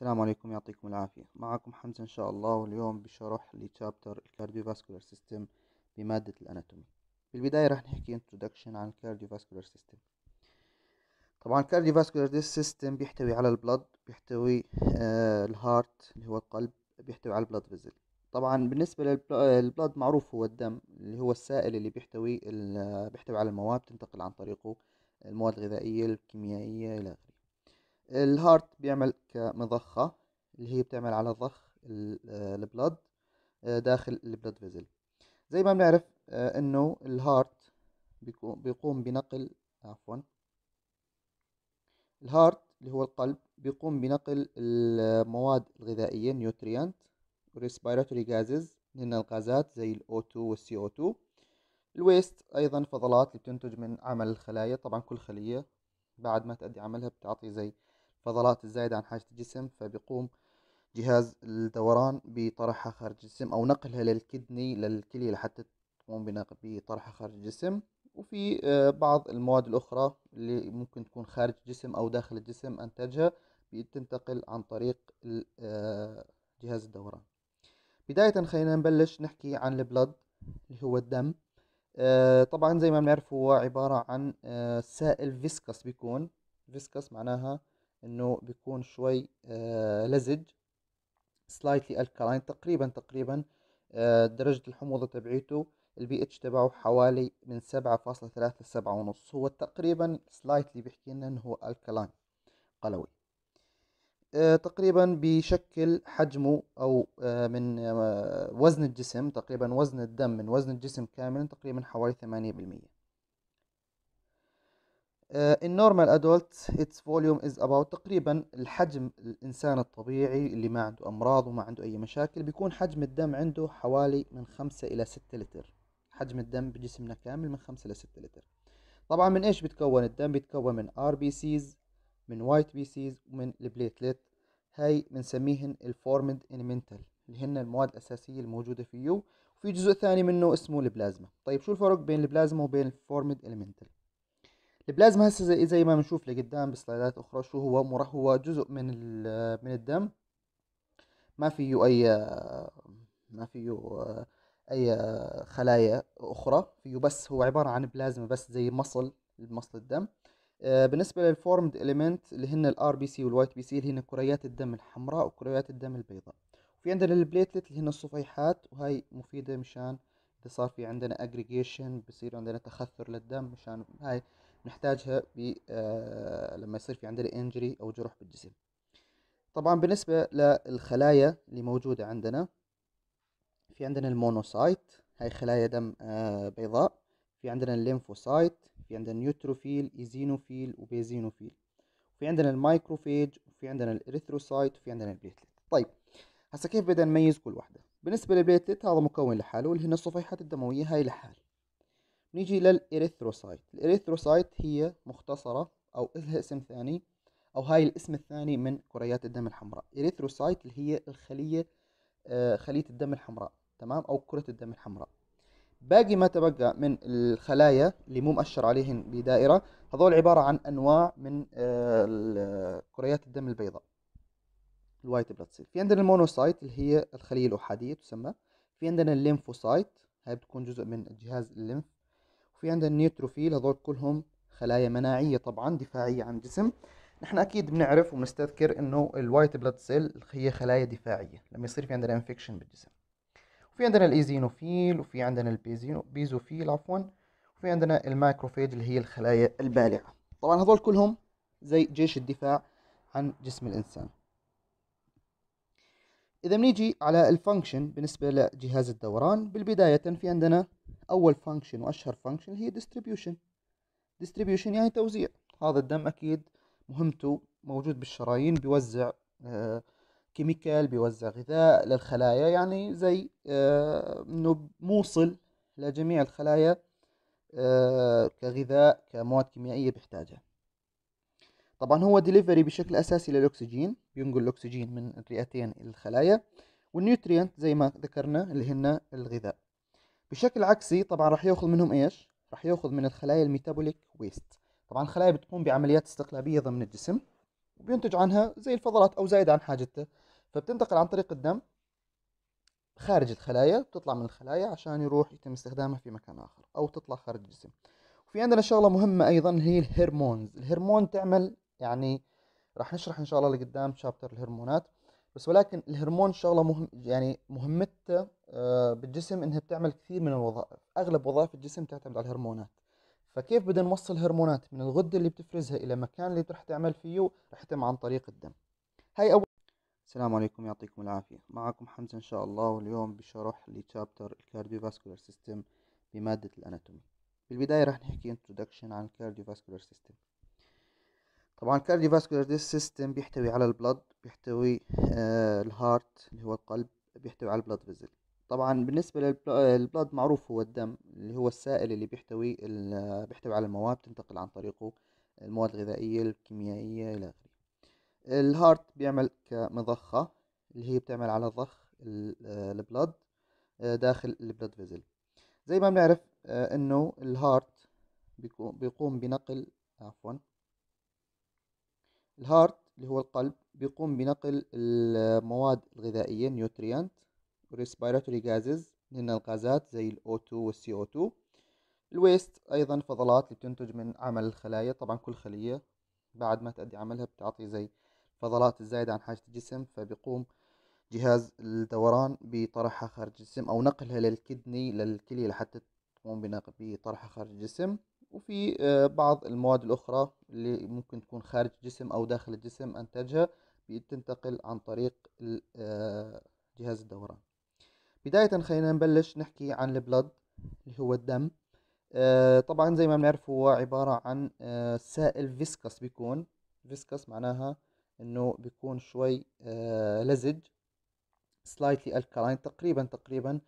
السلام عليكم يعطيكم العافية معكم حمزة إن شاء الله واليوم بشرح لشابتر الكارديوفاسكولار سيستم بمادة الأناتومي في البداية راح نحكي introduction عن الكارديوفاسكولار سيستم طبعا الكارديوفاسكولار سيستم بيحتوي على البلد بيحتوي آه الهارت اللي هو القلب بيحتوي على البلد فيزل طبعا بالنسبة للبلد معروف هو الدم اللي هو السائل اللي بيحتوي بيحتوي على المواد بتنتقل عن طريقه المواد الغذائية الكيميائية إلى آخره الهارت بيعمل كمضخة اللي هي بتعمل على ضخ آه، البلد آه، داخل البلد فيزل زي ما بنعرف آه، انه الهارت بيقوم بنقل عفوا الهارت اللي هو القلب بيقوم بنقل المواد الغذائية نيوتريانت وريسبيراتوري جازز هن الغازات زي o 2 والـ او 2 الويست ايضا فضلات اللي بتنتج من عمل الخلايا طبعا كل خلية بعد ما تأدي عملها بتعطي زي الفضلات الزايدة عن حاجة الجسم فبيقوم جهاز الدوران بطرحها خارج الجسم أو نقلها للكدني للكلية لحتى تقوم بطرحها خارج الجسم وفي آه، بعض المواد الأخرى اللي ممكن تكون خارج الجسم أو داخل الجسم أنتجها بتنتقل عن طريق آه، جهاز الدوران بداية خلينا نبلش نحكي عن البلد اللي هو الدم آه، طبعا زي ما بنعرف هو عبارة عن سائل فيسكس بيكون فيسكس معناها انه بيكون شوي آه، لزج سلايتلي الكالين تقريبا تقريبا آه، درجة الحموضة تبعيته البي اتش تبعه حوالي من سبعة فاصلة ثلاثة لسبعة ونص هو تقريبا سلايتلي بيحكي لنا انه هو الكالين قلوي آه، تقريبا بيشكل حجمه او من وزن الجسم تقريبا وزن الدم من وزن الجسم كاملا تقريبا حوالي ثمانية بالمية آه، in normal adults its volume is about تقريبا الحجم الإنسان الطبيعي اللي ما عنده أمراض وما عنده أي مشاكل بيكون حجم الدم عنده حوالي من 5 إلى 6 لتر حجم الدم بجسمنا كامل من 5 إلى 6 لتر طبعا من إيش بيتكون الدم بيتكون من RBCs من وايت بي سيز ومن البليتلت هاي بنسميهن الفورمد انيمنتال اللي هن المواد الأساسية الموجودة فيه وفي جزء ثاني منه اسمه البلازما طيب شو الفرق بين البلازما وبين الفورمد انيمنتال البلازما طيب، هسه زي ما بنشوف لقدام بسلايدات اخرى شو هو هو جزء من من الدم ما فيه اي ما فيه اي خلايا اخرى فيه بس هو عباره عن بلازما بس زي مصل مصل الدم آه، بالنسبه للفورمد اليمنت اللي هن الار بي سي والوايت بي سي اللي هن كريات الدم الحمراء وكريات الدم البيضاء في عندنا البليتلت اللي هن الصفيحات وهي مفيده مشان اذا صار في عندنا اجريجيشن بصير عندنا تخثر للدم مشان هاي نحتاجها آه، لما يصير في عندنا انجري أو جروح بالجسم طبعا بالنسبة للخلايا اللي موجودة عندنا في عندنا المونوسايت هاي خلايا دم آه، بيضاء في عندنا الليمفوسايت في عندنا النيوتروفيل ايزينوفيل وبيزينوفيل في عندنا المايكروفيج وفي عندنا الاريثروسايت وفي عندنا البليتلت طيب هسا كيف بدنا نميز كل واحدة بالنسبة للبليتلت هذا مكون لحاله اللي هن الصفيحات الدموية هاي لحال نيجي للإريثروسايت الإريثروسايت هي مختصرة أو إلها اسم ثاني أو هاي الاسم الثاني من كريات الدم الحمراء إريثروسايت اللي هي الخلية آه، خلية الدم الحمراء تمام أو كرة الدم الحمراء باقي ما تبقى من الخلايا اللي مو مؤشر عليهن بدائرة هذول عبارة عن أنواع من آه، كريات الدم البيضاء الوايت بلاد سيل في عندنا المونوسايت اللي هي الخلية الأحادية تسمى في عندنا الليمفوسايت هاي بتكون جزء من الجهاز الليمف وفي عندنا النيوتروفيل هذول كلهم خلايا مناعية طبعا دفاعية عن الجسم نحن اكيد بنعرف وبنستذكر انه الوايت بلاد سيل هي خلايا دفاعية لما يصير في عندنا انفكشن بالجسم وفي عندنا الايزينوفيل وفي عندنا البيزوفيل عفوا وفي عندنا الماكروفيج اللي هي الخلايا البالعة طبعا هذول كلهم زي جيش الدفاع عن جسم الإنسان إذا بنيجي على الفانكشن بالنسبة لجهاز الدوران بالبداية في عندنا اول فانكشن واشهر فانكشن هي ديستريبيوشن ديستريبيوشن يعني توزيع هذا الدم اكيد مهمته موجود بالشرايين بيوزع كيميكال آه، بيوزع غذاء للخلايا يعني زي آه، انه موصل لجميع الخلايا آه، كغذاء كمواد كيميائية بيحتاجها طبعا هو ديليفري بشكل أساسي للأكسجين بينقل الأكسجين من الرئتين إلى الخلايا والنيوتريانت زي ما ذكرنا اللي هن الغذاء بشكل عكسي طبعا راح ياخذ منهم ايش؟ راح ياخذ من الخلايا الميتابوليك ويست طبعا الخلايا بتقوم بعمليات استقلابيه ضمن الجسم وبينتج عنها زي الفضلات او زايد عن حاجته فبتنتقل عن طريق الدم خارج الخلايا بتطلع من الخلايا عشان يروح يتم استخدامها في مكان اخر او تطلع خارج الجسم وفي عندنا شغله مهمه ايضا هي الهرمونز الهرمون تعمل يعني راح نشرح ان شاء الله لقدام شابتر الهرمونات بس ولكن الهرمون شغله مهم يعني مهمته آه، بالجسم انها بتعمل كثير من الوظائف اغلب وظائف الجسم تعتمد على الهرمونات فكيف بدنا نوصل هرمونات من الغده اللي بتفرزها الى مكان اللي رح تعمل فيه رح يتم عن طريق الدم هاي اول السلام عليكم يعطيكم العافيه معكم حمزه ان شاء الله واليوم بشرح لتشابتر لشابتر فاسكولار سيستم بماده الاناتومي بالبدايه رح نحكي انتدكشن عن فاسكولار سيستم طبعا الكارديوفاسكولار ديس سيستم بيحتوي على البلد بيحتوي آه الهارت اللي هو القلب بيحتوي على البلد فيزل طبعا بالنسبة للبلد معروف هو الدم اللي هو السائل اللي بيحتوي بيحتوي على المواد تنتقل عن طريقه المواد الغذائية الكيميائية إلى آخره الهارت بيعمل كمضخة اللي هي بتعمل على ضخ البلد آه، آه، داخل البلد فيزل زي ما بنعرف آه، انه الهارت بيقوم بنقل عفوا الهارت اللي هو القلب بيقوم بنقل المواد الغذائية نيوتريانت وريسبيراتوري جازز هن الغازات زي ال O2 وال CO2 الويست أيضا فضلات اللي بتنتج من عمل الخلايا طبعا كل خلية بعد ما تأدي عملها بتعطي زي الفضلات الزايدة عن حاجة الجسم فبيقوم جهاز الدوران بطرحها خارج الجسم أو نقلها للكدني للكلية لحتى تقوم بطرحها خارج الجسم وفي آه، بعض المواد الأخرى اللي ممكن تكون خارج الجسم أو داخل الجسم أنتجها بتنتقل عن طريق آه، جهاز الدوران بداية خلينا نبلش نحكي عن البلد اللي هو الدم آه، طبعا زي ما بنعرف هو عبارة عن سائل فيسكس بيكون فيسكس معناها انه بيكون شوي لزج سلايتلي الكالين تقريبا تقريبا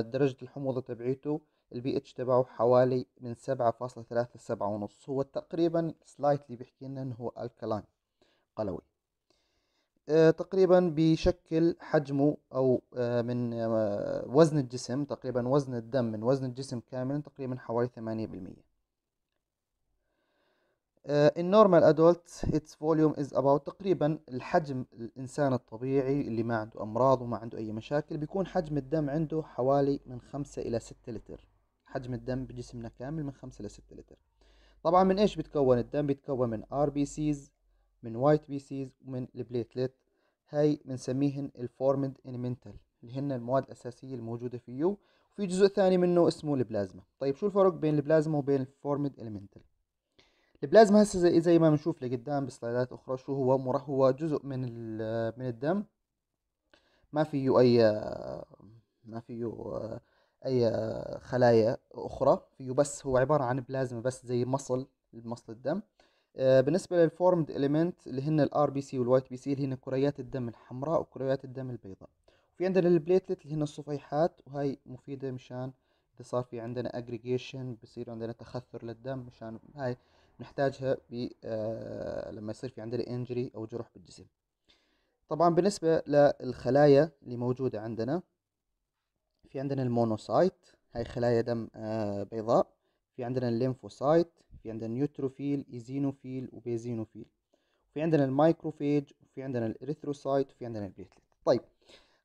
درجة الحموضة تبعيته البي اتش تبعه حوالي من سبعة فاصلة ثلاثة لسبعة ونص هو تقريبا سلايتلي بيحكي لنا انه هو الكلاين قلوي آه، تقريبا بيشكل حجمه او آه، من آه، وزن الجسم تقريبا وزن الدم من وزن الجسم كاملا تقريبا حوالي ثمانية بالمية in normal adults its volume is about تقريبا الحجم الإنسان الطبيعي اللي ما عنده أمراض وما عنده أي مشاكل بيكون حجم الدم عنده حوالي من خمسة إلى ستة لتر حجم الدم بجسمنا كامل من 5 ل 6 لتر طبعا من ايش بيتكون الدم بيتكون من ار بي سيز من وايت بي سيز ومن البليتلت هاي بنسميهن الفورمد إلمنتال اللي هن المواد الاساسيه الموجوده فيه وفي جزء ثاني منه اسمه البلازما طيب شو الفرق بين البلازما وبين الفورمد إلمنتال البلازما هسه زي, زي ما بنشوف لقدام بسلايدات اخرى شو هو مره هو جزء من من الدم ما فيه اي ما فيه اي خلايا اخرى فيه بس هو عباره عن بلازما بس زي مصل مصل الدم آه، بالنسبه للفورمد اليمنت اللي هن الار بي سي والوايت بي سي اللي هن كريات الدم الحمراء وكريات الدم البيضاء في عندنا البليتلت اللي هن الصفيحات وهي مفيده مشان اذا صار في عندنا اجريجيشن بصير عندنا تخثر للدم مشان هاي نحتاجها ب آه لما يصير في عندنا انجري او جروح بالجسم طبعا بالنسبه للخلايا اللي موجوده عندنا في عندنا المونوسايت هاي خلايا دم آه، بيضاء في عندنا الليمفوسايت في عندنا النيوتروفيل ايزينوفيل وبيزينوفيل في عندنا المايكروفيج وفي عندنا الاريثروسايت وفي عندنا البليتلت طيب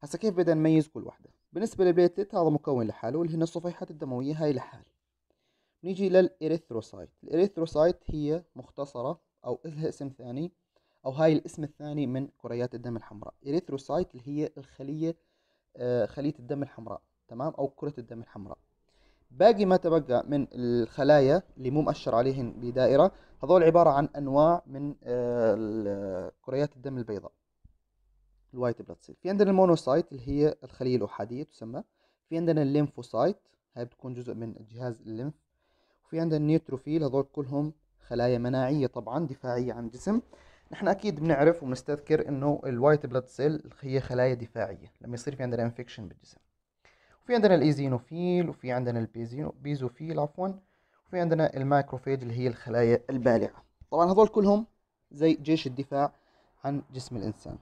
هسا كيف بدنا نميز كل وحده بالنسبه للبليتلت هذا مكون لحاله اللي هن الصفيحات الدمويه هاي لحال نيجي للاريثروسايت الاريثروسايت هي مختصره او لها اسم ثاني او هاي الاسم الثاني من كريات الدم الحمراء اريثروسايت اللي هي الخليه آه خليه الدم الحمراء تمام أو كرة الدم الحمراء باقي ما تبقى من الخلايا اللي مو مؤشر عليهن بدائرة هذول عبارة عن أنواع من آه، كريات الدم البيضاء الوايت بلاد سيل في عندنا المونوسايت اللي هي الخلية الأحادية تسمى في عندنا الليمفوسايت هاي بتكون جزء من الجهاز الليمف وفي عندنا النيوتروفيل هذول كلهم خلايا مناعية طبعا دفاعية عن الجسم نحن أكيد بنعرف وبنستذكر إنه الوايت بلاد سيل هي خلايا دفاعية لما يصير في عندنا انفكشن بالجسم في عندنا الايزينوفيل وفي عندنا البيزينو بيزوفيل عفوا وفي عندنا الماكروفيج اللي هي الخلايا البالعه طبعا هذول كلهم زي جيش الدفاع عن جسم الانسان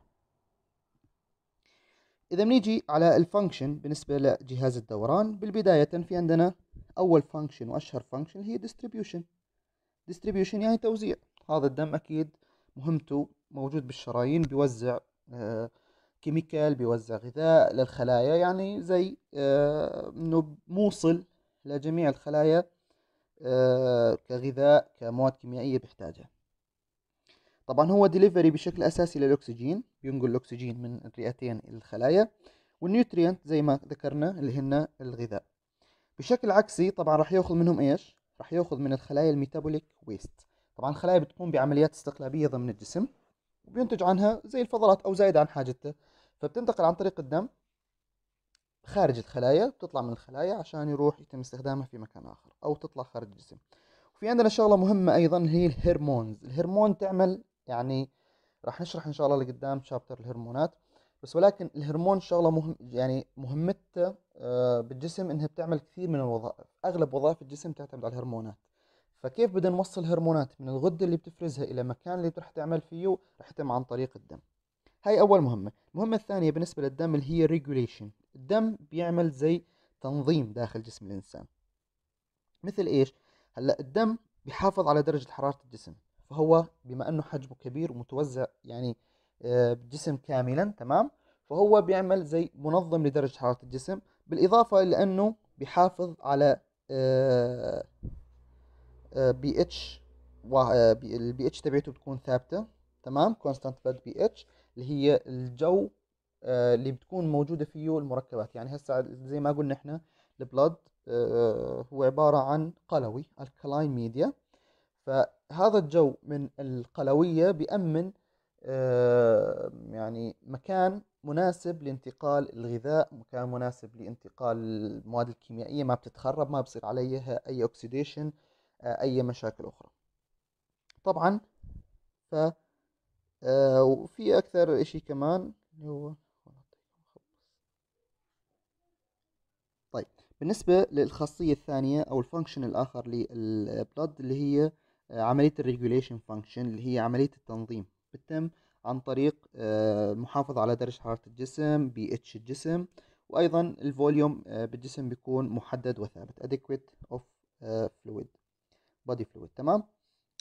اذا بنيجي على الفانكشن بالنسبه لجهاز الدوران بالبدايه في عندنا اول فانكشن واشهر فانكشن هي ديستريبيوشن ديستريبيوشن يعني توزيع هذا الدم اكيد مهمته موجود بالشرايين بيوزع آه كيميكال بيوزع غذاء للخلايا يعني زي آه، انه موصل لجميع الخلايا آه، كغذاء كمواد كيميائية بيحتاجها طبعا هو ديليفري بشكل أساسي للأكسجين بينقل الأكسجين من الرئتين إلى الخلايا والنيوترينت زي ما ذكرنا اللي هن الغذاء بشكل عكسي طبعا راح ياخذ منهم ايش راح ياخذ من الخلايا الميتابوليك ويست طبعا الخلايا بتقوم بعمليات استقلابيه ضمن الجسم وبينتج عنها زي الفضلات او زائد عن حاجته فبتنتقل عن طريق الدم خارج الخلايا بتطلع من الخلايا عشان يروح يتم استخدامها في مكان آخر أو تطلع خارج الجسم وفي عندنا شغلة مهمة أيضا هي الهرمونز الهرمون تعمل يعني راح نشرح إن شاء الله لقدام شابتر الهرمونات بس ولكن الهرمون شغلة مهم يعني مهمته آه، بالجسم إنها بتعمل كثير من الوظائف أغلب وظائف الجسم تعتمد على الهرمونات فكيف بدنا نوصل هرمونات من الغدة اللي بتفرزها إلى مكان اللي راح تعمل فيه راح يتم عن طريق الدم هاي أول مهمة المهمة الثانية بالنسبة للدم اللي هي regulation الدم بيعمل زي تنظيم داخل جسم الإنسان مثل إيش؟ هلا الدم بيحافظ على درجة حرارة الجسم فهو بما أنه حجمه كبير ومتوزع يعني آه، بالجسم كاملا تمام فهو بيعمل زي منظم لدرجة حرارة الجسم بالإضافة لأنه بيحافظ على آه، آه، بي اتش البي اتش تبعته بتكون ثابتة تمام كونستانت بلد بي اتش اللي هي الجو آه، اللي بتكون موجودة فيه المركبات يعني هسا زي ما قلنا احنا البلد آه، هو عبارة عن قلوي الكلاين ميديا فهذا الجو من القلوية بيأمن آه، يعني مكان مناسب لانتقال الغذاء مكان مناسب لانتقال المواد الكيميائية ما بتتخرب ما بصير عليها أي اوكسيديشن أي مشاكل أخرى طبعا ف آه، وفي أكثر إشي كمان اللي هو طيب بالنسبة للخاصية الثانية أو الفانكشن الآخر للبلد اللي هي آه، عملية الريجوليشن فانكشن اللي هي عملية التنظيم بتتم عن طريق آه، المحافظة على درجة حرارة الجسم بي اتش الجسم وأيضا الفوليوم بالجسم بيكون محدد وثابت adequate of fluid body fluid تمام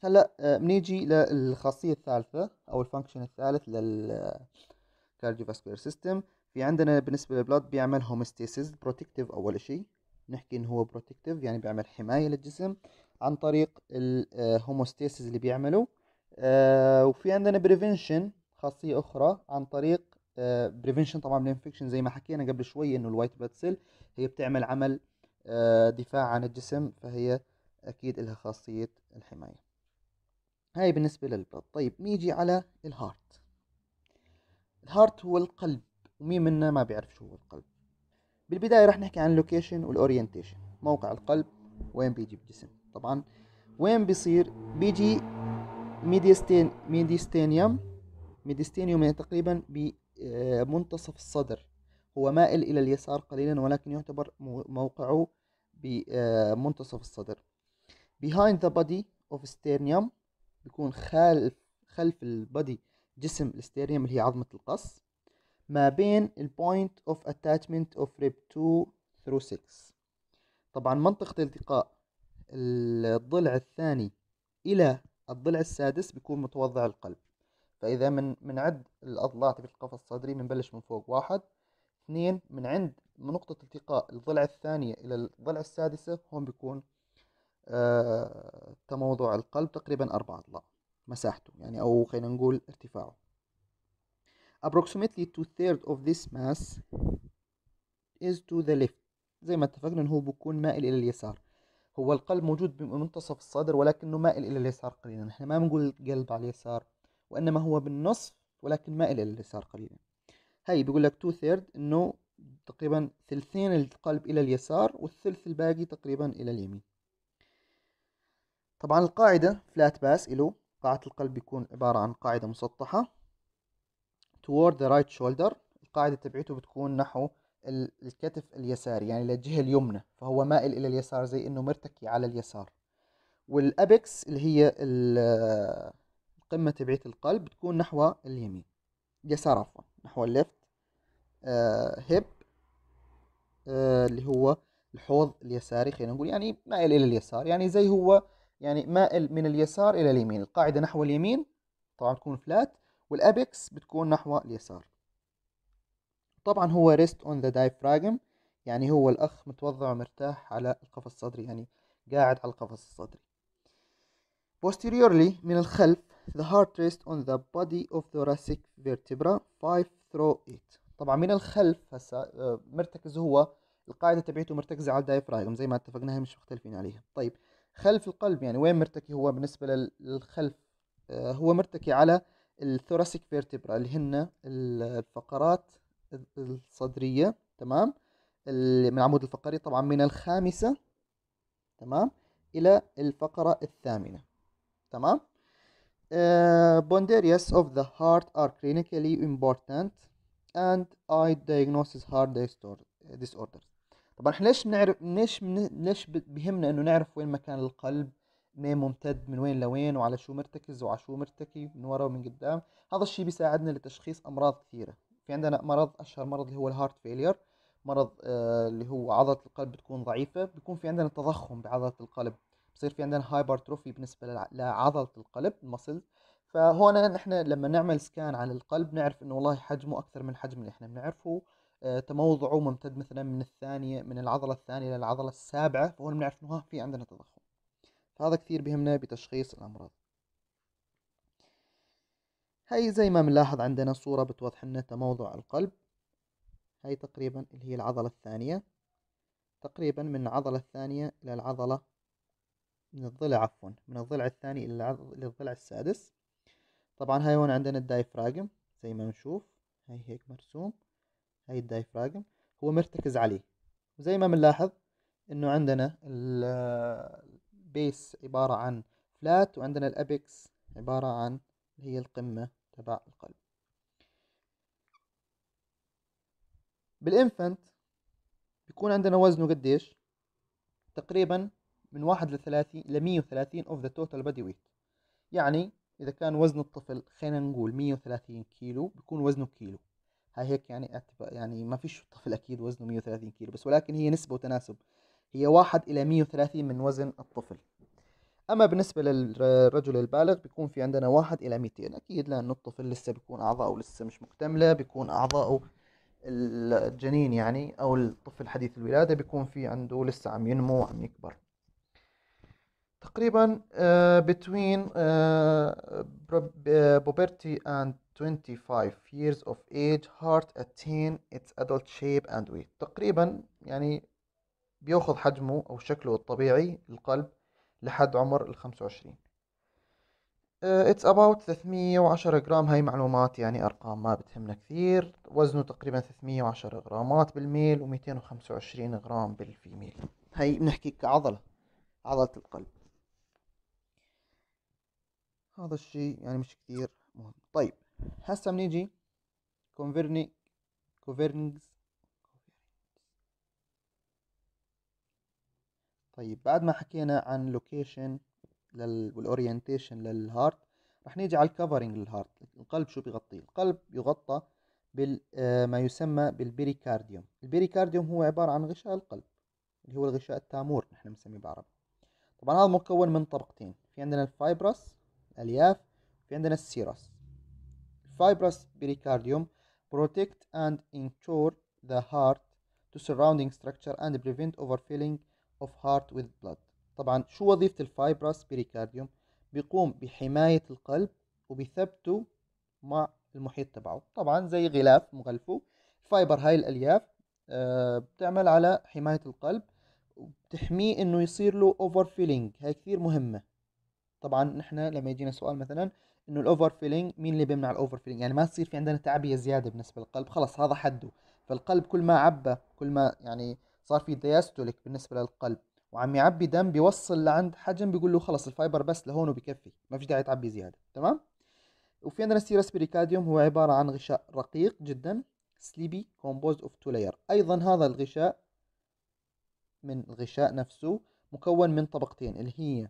هلا بنيجي آه، للخاصيه الثالثه او الفانكشن الثالث للكارديوفاسكولار آه، سيستم في عندنا بالنسبه للبلاد بيعمل هومستيسيس بروتكتيف اول شيء نحكي انه هو بروتكتيف يعني بيعمل حمايه للجسم عن طريق الهوموستيسيس آه، اللي بيعمله وفي عندنا بريفنشن خاصيه اخرى عن طريق بريفنشن طبعا الانفكشن زي ما حكينا قبل شوي انه الوايت بلاد سيل هي بتعمل عمل دفاع عن الجسم فهي اكيد لها خاصيه الحمايه هاي بالنسبة للبلد طيب نيجي على الهارت الهارت هو القلب ومين منا ما بيعرف شو هو القلب بالبداية رح نحكي عن اللوكيشن والأورينتيشن موقع القلب وين بيجي بالجسم طبعا وين بيصير بيجي ميديستين ميديستينيوم ميديستينيوم يعني تقريبا بمنتصف آه، الصدر هو مائل إلى اليسار قليلا ولكن يعتبر موقعه بمنتصف آه، الصدر behind the body of sternum يكون خلف خلف البادي جسم الستيريوم اللي هي عظمة القص ما بين البوينت اوف اتاتشمنت اوف ريب 2 ثرو 6 طبعا منطقة التقاء الضلع الثاني إلى الضلع السادس بيكون متوضع القلب فإذا من من عد الأضلاع تبع القفص الصدري بنبلش من فوق واحد اثنين من عند من نقطة التقاء الضلع الثانية إلى الضلع السادسة هون بيكون آه، تموضع القلب تقريبا أربعة أضلاع مساحته يعني أو خلينا نقول ارتفاعه approximately two third of this mass is to the left زي ما اتفقنا انه هو بيكون مائل الى اليسار هو القلب موجود بمنتصف الصدر ولكنه مائل الى اليسار قليلا نحن ما بنقول قلب على اليسار وانما هو بالنصف ولكن مائل الى اليسار قليلا هاي بيقول لك two third انه تقريبا ثلثين القلب الى اليسار والثلث الباقي تقريبا الى اليمين طبعا القاعدة فلات باس إلو قاعة القلب بيكون عبارة عن قاعدة مسطحة toward the right shoulder القاعدة تبعته بتكون نحو الكتف اليساري يعني للجهة اليمنى فهو مائل إلى اليسار زي إنه مرتكي على اليسار والأبكس اللي هي القمة تبعت القلب بتكون نحو اليمين يسار عفوا نحو الليفت آه، هيب آه، اللي هو الحوض اليساري خلينا نقول يعني مائل إلى اليسار يعني زي هو يعني مائل من اليسار إلى اليمين القاعدة نحو اليمين طبعا تكون فلات والابكس بتكون نحو اليسار طبعا هو ريست اون ذا دايفراجم يعني هو الأخ متوضع مرتاح على القفص الصدري يعني قاعد على القفص الصدري posteriorly من الخلف the heart rests on the body of thoracic vertebra 5 through 8 طبعا من الخلف هسا آه، مرتكز هو القاعدة تبعته مرتكزة على الدايفراجم زي ما اتفقناها مش مختلفين عليها طيب خلف القلب يعني وين مرتكي هو بالنسبة للخلف آه، هو مرتكي على الثوراسيك فيرتبرا اللي هن الفقرات الصدرية تمام اللي من العمود الفقري طبعا من الخامسة تمام إلى الفقرة الثامنة تمام Uh, آه، boundaries of the heart are clinically important and eye diagnosis heart disorders. طبعا احنا ليش بنعرف ليش ليش بهمنا انه نعرف وين مكان القلب منين ممتد من وين لوين وعلى شو مرتكز وعلى شو مرتكي من ورا ومن قدام هذا الشيء بيساعدنا لتشخيص امراض كثيره في عندنا مرض اشهر مرض اللي هو الهارت فيلير مرض آه، اللي هو عضله القلب بتكون ضعيفه بيكون في عندنا تضخم بعضله القلب بصير في عندنا هايبرتروفي بالنسبه لعضله القلب المصل فهون نحن لما نعمل سكان على القلب نعرف انه والله حجمه اكثر من الحجم اللي احنا بنعرفه آه، تموضعه ممتد مثلا من الثانية من العضلة الثانية العضلة السابعة فهون بنعرف انه في عندنا تضخم فهذا كثير بهمنا بتشخيص الأمراض هاي زي ما بنلاحظ عندنا صورة بتوضح لنا تموضع القلب هاي تقريبا اللي هي العضلة الثانية تقريبا من العضلة الثانية إلى العضلة من الضلع عفوا من الضلع الثاني إلى الضلع السادس طبعا هاي هون عندنا الدايفراجم زي ما نشوف هاي هيك مرسوم هاي الدايفراجم هو مرتكز عليه وزي ما بنلاحظ انه عندنا البيس عبارة عن فلات وعندنا الابكس عبارة عن اللي هي القمة تبع القلب بالانفنت بيكون عندنا وزنه قديش تقريبا من واحد لثلاثين لمية وثلاثين اوف ذا توتال بادي ويت يعني إذا كان وزن الطفل خلينا نقول مية وثلاثين كيلو بيكون وزنه كيلو هيك يعني يعني ما فيش طفل اكيد وزنه 130 كيلو بس ولكن هي نسبه وتناسب هي واحد الى 130 من وزن الطفل اما بالنسبه للرجل البالغ بيكون في عندنا واحد الى 200 اكيد لانه الطفل لسه بيكون اعضاؤه لسه مش مكتمله بيكون اعضاؤه الجنين يعني او الطفل حديث الولاده بيكون في عنده لسه عم ينمو وعم يكبر تقريبا uh, between uh, puberty and 25 years of age heart attain its adult shape and weight تقريبا يعني بياخذ حجمه او شكله الطبيعي القلب لحد عمر ال 25 uh, It's about 310 جرام هاي معلومات يعني أرقام ما بتهمنا كثير وزنه تقريبا 310 غرامات بالميل و225 غرام بالفيميل هاي بنحكي كعضلة عضلة القلب هذا الشيء يعني مش كثير مهم طيب هسه بنيجي كونفيرني كوفيرنجز طيب بعد ما حكينا عن لوكيشن لل... والاورينتيشن للهارت رح نيجي على الكفرنج للهارت القلب شو بيغطيه القلب يغطى بال آه، ما يسمى بالبريكارديوم البريكارديوم هو عبارة عن غشاء القلب اللي هو الغشاء التامور نحن بنسميه بالعربي طبعا هذا مكون من طبقتين في عندنا الفايبرس الألياف في عندنا السيروس fibrous pericardium protect and ensure the heart to surrounding structure and prevent overfilling of heart with blood طبعا شو وظيفة الفايبرس بيريكارديوم بيقوم بحماية القلب وبثبته مع المحيط تبعه طبعا زي غلاف مغلفه الفايبر هاي الألياف آه، بتعمل على حماية القلب وبتحميه انه يصير له overfilling هاي كثير مهمة طبعا نحن لما يجينا سؤال مثلا انه الاوفر فيلينج مين اللي بيمنع الاوفر فيلينج يعني ما تصير في عندنا تعبيه زياده بالنسبه للقلب خلص هذا حده فالقلب كل ما عبى كل ما يعني صار في دياستوليك بالنسبه للقلب وعم يعبي دم بيوصل لعند حجم بيقول له خلص الفايبر بس لهون وبكفي ما في داعي تعبي زياده تمام وفي عندنا سيرس بريكاديوم هو عباره عن غشاء رقيق جدا سليبي كومبوز اوف تو لاير ايضا هذا الغشاء من الغشاء نفسه مكون من طبقتين اللي هي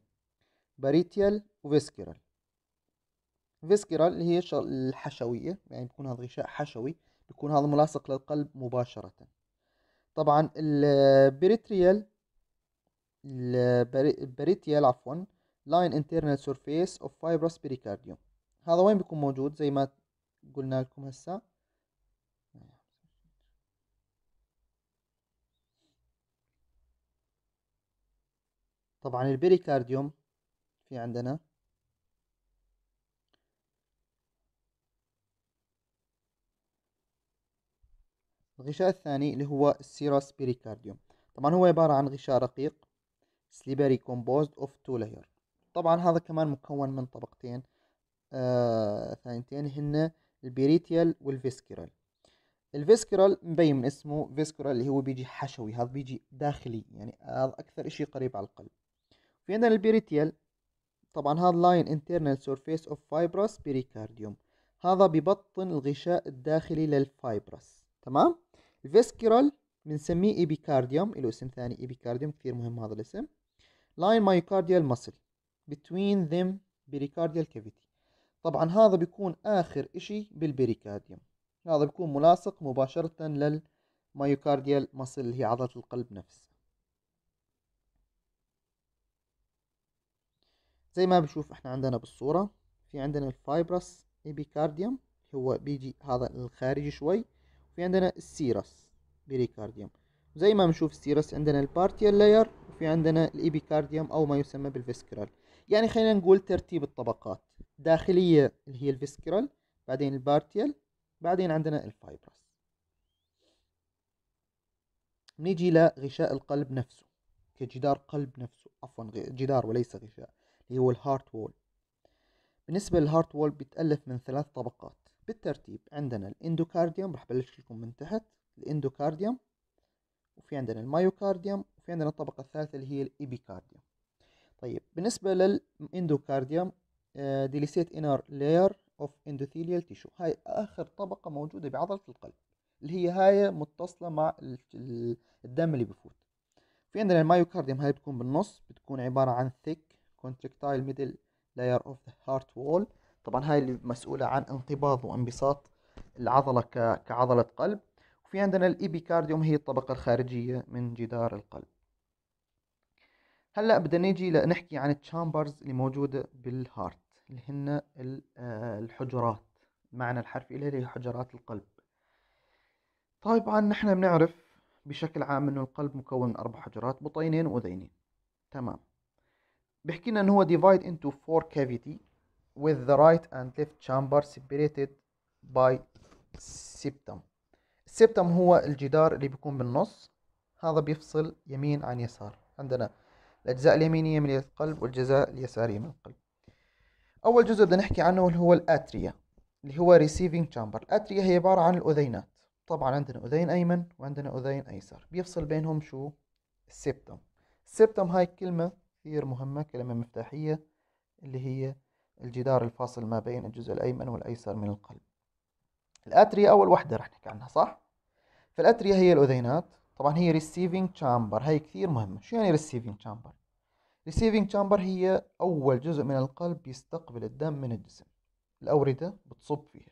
باريتيال وفيسكيرال الفيسكيرال اللي هي الحشوية يعني بيكون هذا غشاء حشوي بيكون هذا ملاصق للقلب مباشرة طبعا البريتريال البريتريال عفوا لاين انترنال سيرفيس اوف فايبروس بريكارديوم هذا وين بيكون موجود زي ما قلنا لكم هسا طبعا البريكارديوم في عندنا الغشاء الثاني اللي هو السيروس بيريكارديوم طبعا هو عبارة عن غشاء رقيق سليبري كومبوزد اوف تو لاير طبعا هذا كمان مكون من طبقتين آه ثانيتين هن البيريتيال والفيسكرال الفيسكرال مبين من اسمه فيسكرال اللي هو بيجي حشوي هذا بيجي داخلي يعني هذا اكثر اشي قريب على القلب في عندنا البيريتيال طبعا هذا لاين انترنال سورفيس اوف فايبرس بيريكارديوم هذا ببطن الغشاء الداخلي للفايبرس تمام فيسكرال بنسميه ايبيكارديوم له اسم ثاني ايبيكارديوم كثير مهم هذا الاسم لاين مايوكارديال ماسل between them pericardial cavity طبعا هذا بيكون اخر اشي بالبريكارديوم هذا بيكون ملاصق مباشرة للمايوكارديال ماسل اللي هي عضلة القلب نفسها زي ما بنشوف احنا عندنا بالصورة في عندنا الفايبرس ايبيكارديوم هو بيجي هذا الخارجي شوي في عندنا السيرس بريكارديوم زي ما بنشوف السيرس عندنا البارتيال لاير وفي عندنا الإبيكارديوم أو ما يسمى بالفيسكرال يعني خلينا نقول ترتيب الطبقات داخلية اللي هي الفيسكرال بعدين البارتيال بعدين عندنا الفايبرس نيجي لغشاء القلب نفسه كجدار قلب نفسه عفوا جدار وليس غشاء اللي هو الهارت وول بالنسبة للهارت وول بيتألف من ثلاث طبقات بالترتيب عندنا الاندوكارديوم راح بلش لكم من تحت الاندوكارديوم وفي عندنا المايوكارديوم وفي عندنا الطبقة الثالثة اللي هي الإبيكارديوم طيب بالنسبة للإندوكارديوم آه، ديليسيت إنر لاير أوف إندوثيليال تيشو هاي آخر طبقة موجودة بعضلة القلب اللي هي هاي متصلة مع الدم اللي بفوت في عندنا المايوكارديوم هاي بتكون بالنص بتكون عبارة عن ثيك كونتراكتايل ميدل لاير اوف ذا هارت وول طبعا هاي اللي مسؤولة عن انقباض وانبساط العضلة كعضلة قلب وفي عندنا الإيبيكارديوم هي الطبقة الخارجية من جدار القلب هلا بدنا نيجي لنحكي عن التشامبرز اللي موجودة بالهارت اللي هن آه، الحجرات المعنى الحرفي لها هي حجرات القلب طبعا نحن بنعرف بشكل عام انه القلب مكون من اربع حجرات بطينين واذينين تمام بحكي لنا انه هو ديفايد انتو فور كافيتي with the right and left chamber separated by septum السبتم هو الجدار اللي بيكون بالنص هذا بيفصل يمين عن يسار عندنا الأجزاء اليمينية من القلب والجزاء اليسارية من القلب أول جزء بدنا نحكي عنه اللي هو الأتريا اللي هو receiving chamber الأتريا هي عبارة عن الأذينات طبعا عندنا أذين أيمن وعندنا أذين أيسر بيفصل بينهم شو السبتم السبتم هاي كلمة كثير مهمة كلمة مفتاحية اللي هي الجدار الفاصل ما بين الجزء الأيمن والأيسر من القلب الأتريا أول وحدة رح نحكي عنها صح؟ فالأتريا هي الأذينات طبعا هي receiving chamber هي كثير مهمة شو يعني receiving chamber؟ receiving chamber هي أول جزء من القلب يستقبل الدم من الجسم الأوردة بتصب فيها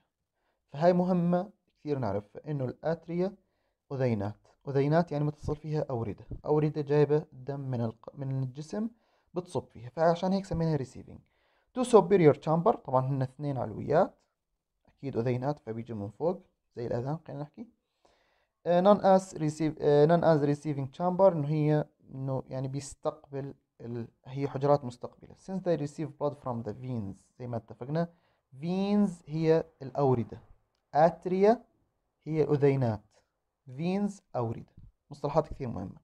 فهاي مهمة كثير نعرفها إنه الأتريا أذينات أذينات يعني متصل فيها أوردة أوردة جايبة الدم من من الجسم بتصب فيها فعشان هيك سميناها receiving تو سوبيريور تشامبر طبعا هن اثنين علويات اكيد اذينات فبيجوا من فوق زي الاذان خلينا نحكي نون از ريسيف نون از ريسيفينج تشامبر انه هي انه يعني بيستقبل ال... هي حجرات مستقبله since they receive blood from the veins زي ما اتفقنا veins هي الاورده اتريا هي الاذينات veins اورده مصطلحات كثير مهمه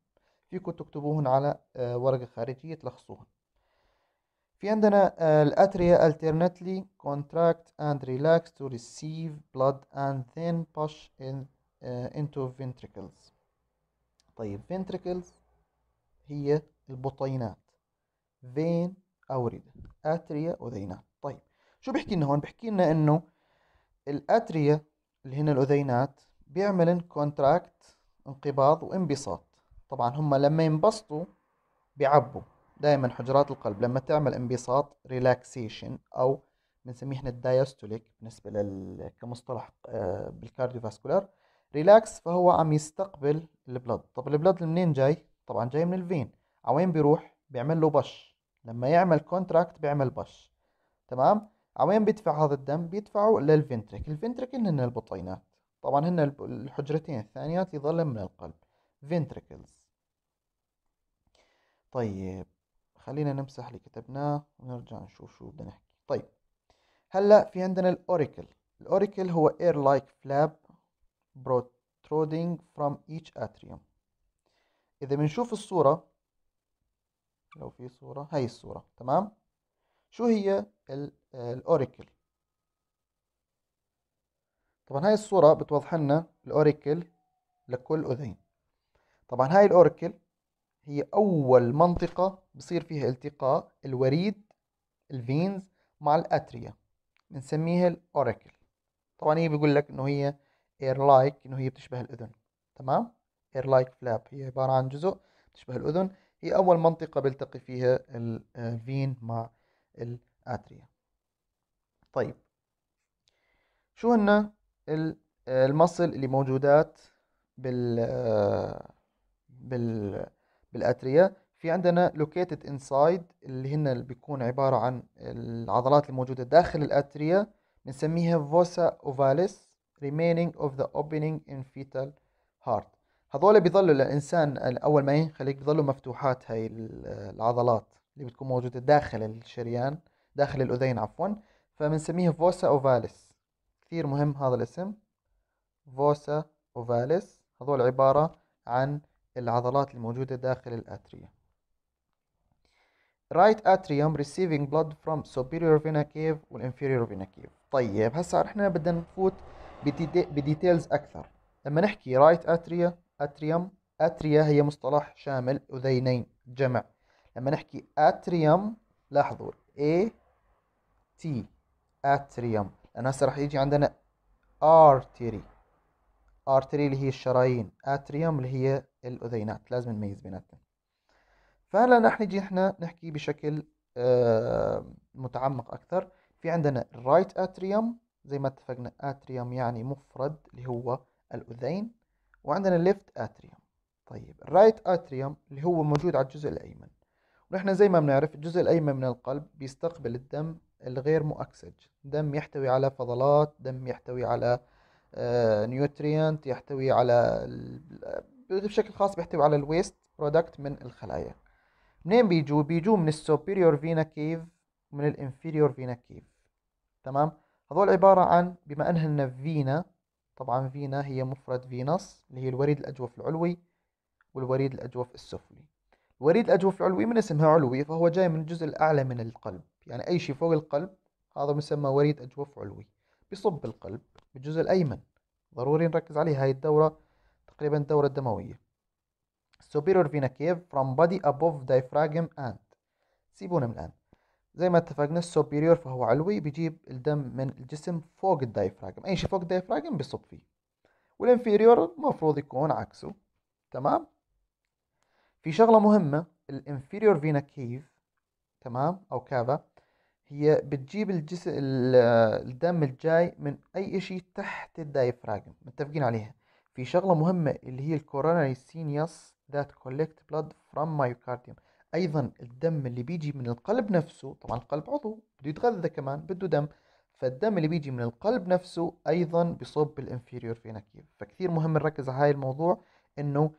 فيكم تكتبوهن على آه، ورقه خارجيه تلخصوهن في عندنا آه، الاتريا alternately contract and relax to receive blood and then push in uh, into ventricles طيب ventricles هي البطينات vein أوردة أتريا أذينات طيب شو بحكي لنا هون بحكي لنا إنه الأتريا اللي هن الأذينات بيعملن كونتراكت انقباض وانبساط طبعا هم لما ينبسطوا بيعبوا دائما حجرات القلب لما تعمل انبساط ريلاكسيشن او بنسميه احنا الدايستوليك بالنسبه لل كمصطلح آه، بالكارديوفاسكولار ريلاكس فهو عم يستقبل البلد طب البلد منين جاي طبعا جاي من الفين عوين بيروح بيعمل له بش لما يعمل كونتراكت بيعمل بش تمام عوين بيدفع هذا الدم بيدفعه للفنتريك الفنتريكل هن البطينات طبعا هن الحجرتين الثانيات يظل من القلب فنتريكلز طيب خلينا نمسح اللي كتبناه ونرجع نشوف شو بدنا نحكي طيب هلا في عندنا الاوراكل الاوراكل هو air like flap protruding from each atrium اذا بنشوف الصوره لو في صوره هي الصوره تمام شو هي آه، الاوراكل طبعا هاي الصوره بتوضح لنا الاوراكل لكل اذين طبعا هاي الاوراكل هي أول منطقة بصير فيها التقاء الوريد الفينز مع الأتريا بنسميها الأوراكل طبعا هي بيقول لك إنه هي اير لايك إنه هي بتشبه الأذن تمام اير لايك فلاب هي عبارة عن جزء بتشبه الأذن هي أول منطقة بيلتقي فيها الفين آه، مع الأتريا طيب شو هن آه، المصل اللي موجودات بال آه، بال بالاتريا في عندنا located inside اللي هن اللي بيكون عبارة عن العضلات الموجودة داخل الاتريا بنسميها فوسا اوفاليس remaining of the opening in fetal heart هذول بيظلوا للإنسان أول ما ينخلق بيظلوا مفتوحات هاي العضلات اللي بتكون موجودة داخل الشريان داخل الأذين عفوا فبنسميها فوسا اوفاليس كثير مهم هذا الاسم فوسا اوفاليس هذول عبارة عن العضلات الموجودة داخل الأتريا right atrium receiving blood from superior vena cave inferior vena cave طيب هسا احنا بدنا نفوت بديتيلز اكثر لما نحكي right atria atrium atria هي مصطلح شامل اذينين جمع لما نحكي atrium لاحظوا a t atrium لان هسه راح يجي عندنا artery artery اللي هي الشرايين اتريوم اللي هي الاذينات لازم نميز بيناتهم فهلا نحن نجي احنا نحكي بشكل آه، متعمق اكثر في عندنا الرايت اتريوم زي ما اتفقنا اتريوم يعني مفرد اللي هو الاذين وعندنا الليفت اتريوم طيب الرايت اتريوم اللي هو موجود على الجزء الايمن ونحن زي ما بنعرف الجزء الايمن من القلب بيستقبل الدم الغير مؤكسج دم يحتوي على فضلات دم يحتوي على نيوتريانت آه، يحتوي على بشكل خاص بيحتوي على الويست برودكت من الخلايا منين بيجوا بيجوا من السوبيريور فينا كيف ومن الانفيريور فينا كيف تمام هذول عبارة عن بما أنهن فينا طبعا فينا هي مفرد فينوس اللي هي الوريد الأجوف العلوي والوريد الأجوف السفلي الوريد الأجوف العلوي من اسمها علوي فهو جاي من الجزء الأعلى من القلب يعني أي شيء فوق القلب هذا مسمى وريد أجوف علوي بصب القلب بالجزء الأيمن ضروري نركز عليه هاي الدورة تقريبا الدورة الدموية superior vena cave from body above diaphragm and سيبونا من الآن زي ما اتفقنا superior فهو علوي بيجيب الدم من الجسم فوق الدايفراجم أي شيء فوق الدايفراجم بيصب فيه والانفيريور المفروض يكون عكسه تمام في شغلة مهمة الانفيريور فينا كيف تمام أو كافا هي بتجيب الجسم الدم الجاي من اي شيء تحت الدايفراجم متفقين عليها في شغلة مهمة اللي هي الكوروناري سينيوس ذات كولكت بلاد فروم مايوكارديوم ايضا الدم اللي بيجي من القلب نفسه طبعا القلب عضو بده يتغذى كمان بده دم فالدم اللي بيجي من القلب نفسه ايضا بيصب بالانفيريور فينا كيف فكثير مهم نركز على هاي الموضوع انه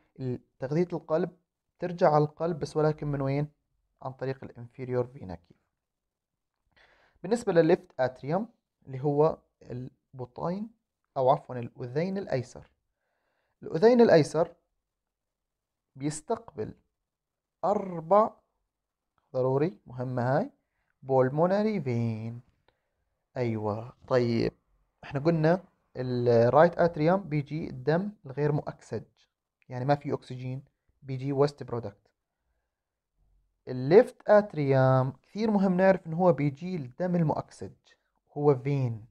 تغذية القلب ترجع على القلب بس ولكن من وين عن طريق الانفيريور فينا كيف بالنسبة للليفت اتريوم اللي هو البطين أو عفوا الأذين الأيسر الأذين الأيسر بيستقبل أربع ضروري مهمة هاي بولموناري فين أيوة طيب احنا قلنا الرايت اتريوم بيجي الدم الغير مؤكسج يعني ما في أكسجين بيجي ويست برودكت الليفت اتريام كثير مهم نعرف انه هو بيجي الدم المؤكسج هو فين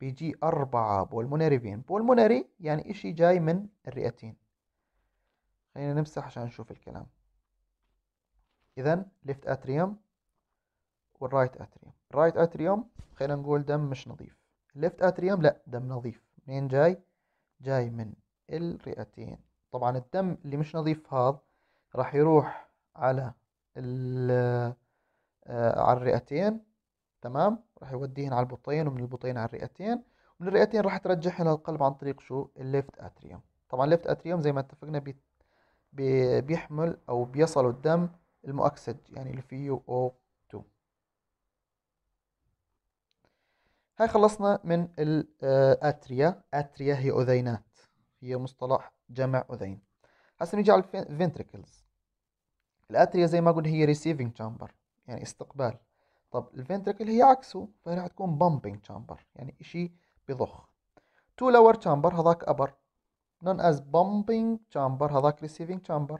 بيجي أربعة بولمونري فين بولمونري يعني إشي جاي من الرئتين خلينا نمسح عشان نشوف الكلام إذا ليفت أتريوم والرايت أتريوم الرايت أتريوم خلينا نقول دم مش نظيف الليفت أتريوم لا دم نظيف منين جاي جاي من الرئتين طبعا الدم اللي مش نظيف هذا راح يروح على آه، على الرئتين تمام راح يوديهن على البطين ومن البطين على الرئتين ومن الرئتين راح ترجعهن للقلب عن طريق شو الليفت اتريوم طبعا الليفت اتريوم زي ما اتفقنا بي بيحمل او بيصلوا الدم المؤكسج يعني اللي فيه او 2 هاي خلصنا من الاتريا آه، اتريا هي اذينات هي مصطلح جمع اذين هسه نيجي على الفنتركلز الاتريا زي ما قلنا هي ريسيفنج تشامبر يعني استقبال طب الفنتركل هي عكسه فهي راح تكون بامبنج تشامبر يعني شيء بضخ تو لور تشامبر هذاك ابر known as بامبنج chamber هذاك receiving chamber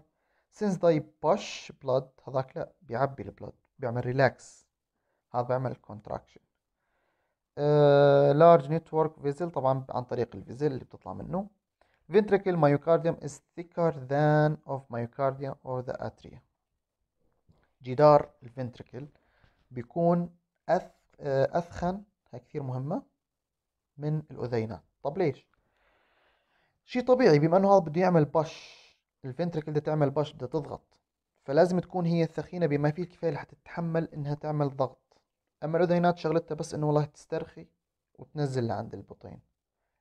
since they push blood هذاك لا بيعبي البلود بيعمل ريلاكس هذا بيعمل contraction لارج آه، large network vessel طبعا عن طريق الفيزل اللي بتطلع منه ventricle myocardium is thicker than of myocardium or the atria جدار الفنتركل بيكون أث... آه، أثخن هاي كثير مهمة من الأذينات طب ليش؟ شيء طبيعي بما أنه هذا بده يعمل بش الفنتركل بدها تعمل بش بدها تضغط فلازم تكون هي ثخينة بما فيه الكفاية لحتى تتحمل إنها تعمل ضغط أما الأذينات شغلتها بس إنه والله تسترخي وتنزل لعند البطين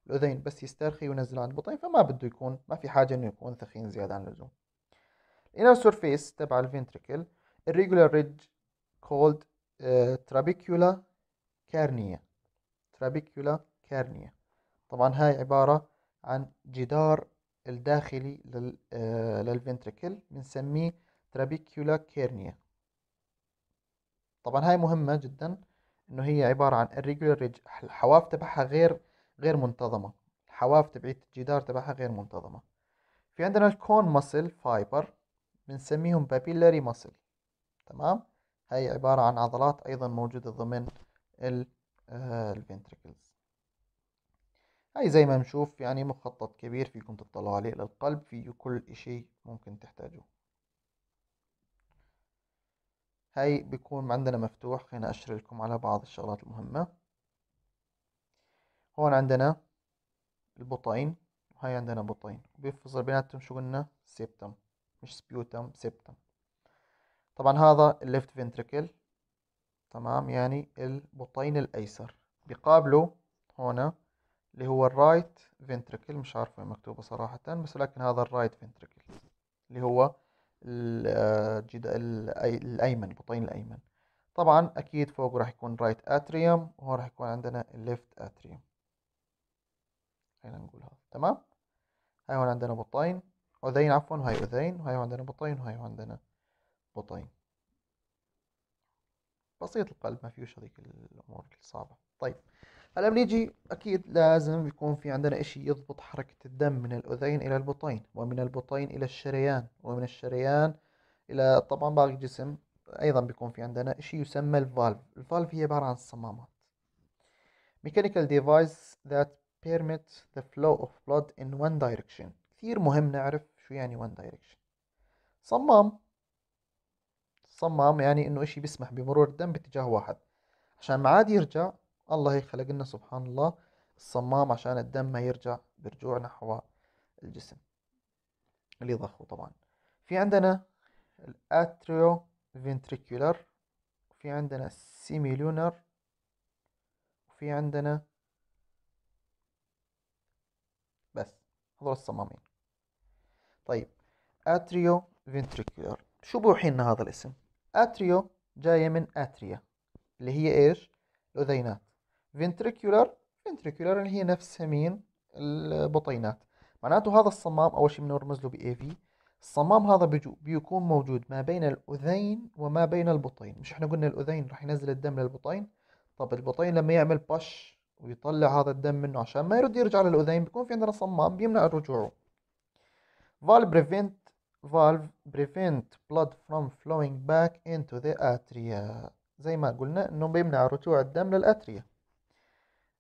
الأذين بس يسترخي وينزل عند البطين فما بده يكون ما في حاجة إنه يكون ثخين زيادة عن اللزوم الانر سيرفيس تبع الفنتركل irregular ridge called uh, trabecular carnea trabecular carnea طبعا هاي عبارة عن جدار الداخلي لل, uh, آه، للفنتركل بنسميه trabecular carnea طبعا هاي مهمة جدا انه هي عبارة عن irregular ridge الحواف تبعها غير غير منتظمة الحواف تبعت الجدار تبعها غير منتظمة في عندنا الكون ماسل فايبر بنسميهم بابيلاري ماسل تمام هي عبارة عن عضلات أيضا موجودة ضمن الفنتركلز آه، هاي زي ما بنشوف يعني مخطط كبير فيكم تطلعوا عليه للقلب فيه كل إشي ممكن تحتاجوه هاي بيكون عندنا مفتوح خلينا أشر لكم على بعض الشغلات المهمة هون عندنا البطين وهاي عندنا بطين بيفصل بيناتهم شو قلنا سيبتم مش سبيوتم سيبتم طبعا هذا الليفت فنتركل تمام يعني البطين الأيسر بيقابله هنا اللي هو الرايت فنتركل مش عارف وين مكتوبة صراحة بس لكن هذا الرايت فنتركل اللي هو الأيمن البطين الأيمن طبعا أكيد فوق راح يكون رايت أتريوم وهون راح يكون عندنا الليفت أتريوم خلينا نقول هذا تمام هاي هون عندنا بطين أذين عفوا وهي أذين وهي عندنا بطين وهي عندنا قطعين بسيط القلب ما فيه هذيك الامور الصعبه طيب هلا بنيجي اكيد لازم يكون في عندنا اشي يضبط حركه الدم من الاذين الى البطين ومن البطين الى الشريان ومن الشريان الى طبعا باقي الجسم ايضا بيكون في عندنا اشي يسمى الفالف الفالف هي عباره عن الصمامات ميكانيكال ديفايس ذات بيرميت ذا فلو اوف بلود ان وان دايركشن كثير مهم نعرف شو يعني وان دايركشن صمام صمام يعني انه اشي بيسمح بمرور الدم باتجاه واحد عشان ما عاد يرجع الله هيك خلق لنا سبحان الله الصمام عشان الدم ما يرجع برجوع نحو الجسم اللي ضخه طبعا في عندنا الاتريو فينتريكولر وفي عندنا السيميلونر وفي عندنا بس هذول الصمامين طيب اتريو فينتريكولر شو بوحي لنا هذا الاسم اتريو جاية من اتريا اللي هي ايش الاذينات فينتريكولار فينتريكولار اللي هي نفسها مين البطينات معناته هذا الصمام اول شيء بنرمز له باي في الصمام هذا بيكون موجود ما بين الاذين وما بين البطين مش احنا قلنا الاذين راح ينزل الدم للبطين طب البطين لما يعمل بش ويطلع هذا الدم منه عشان ما يرد يرجع للاذين بيكون في عندنا صمام بيمنع رجوعه فال بريفنت valve prevent blood from flowing back into the atria زي ما قلنا انه بيمنع رجوع الدم للاتريا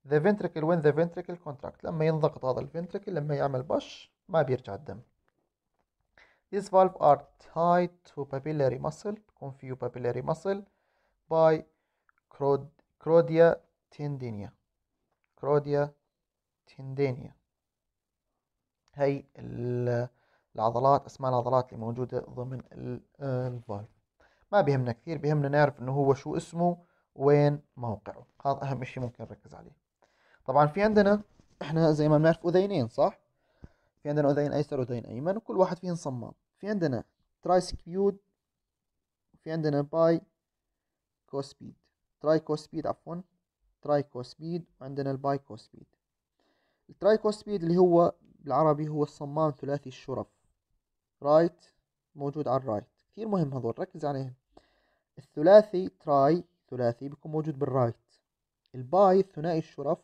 the ventricle when the ventricle contract لما ينضغط هذا الفنتركل لما يعمل بش ما بيرجع الدم these valve are tied to papillary muscle فيه papillary muscle by choroidia tendinea tendinia tendinea هي العضلات اسماء العضلات اللي موجوده ضمن الفالف ما بيهمنا كثير بيهمنا نعرف انه هو شو اسمه وين موقعه هذا اهم شيء ممكن نركز عليه طبعا في عندنا احنا زي ما بنعرف اذينين صح في عندنا اذين ايسر واذين ايمن وكل واحد فيهم صمام في عندنا ترايسكيود في عندنا باي كوسبيد ترايكوسبيد عفوا ترايكوسبيد وعندنا البايكوسبيد الترايكوسبيد اللي هو بالعربي هو الصمام ثلاثي الشرف رايت موجود على الرايت كثير مهم هذول ركز عليهم الثلاثي تراي ثلاثي بيكون موجود بالرايت الباي ثنائي الشرف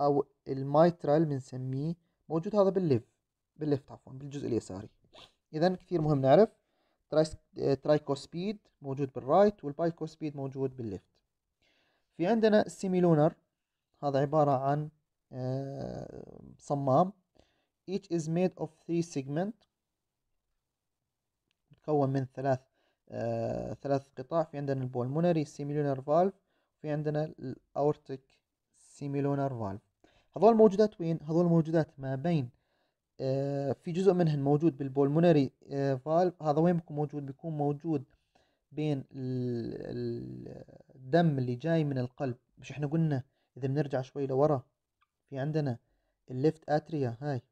او المايترال بنسميه موجود هذا بالليف بالليفت عفوا بالجزء اليساري اذا كثير مهم نعرف ترايكوسبيد آه، موجود بالرايت والبايكوسبيد موجود بالليفت في عندنا السيميلونر هذا عبارة عن آه، صمام each is made of three segments مكون من ثلاث آه ثلاث قطاع في عندنا البولموناري سيميلونر فالف في عندنا الاورتيك سيميلونر فالف هذول موجودات وين هذول موجودات ما بين آه في جزء منهن موجود بالبولموناري آه فالف هذا وين بيكون موجود بيكون موجود بين الدم اللي جاي من القلب مش احنا قلنا اذا بنرجع شوي لورا في عندنا الليفت اتريا هاي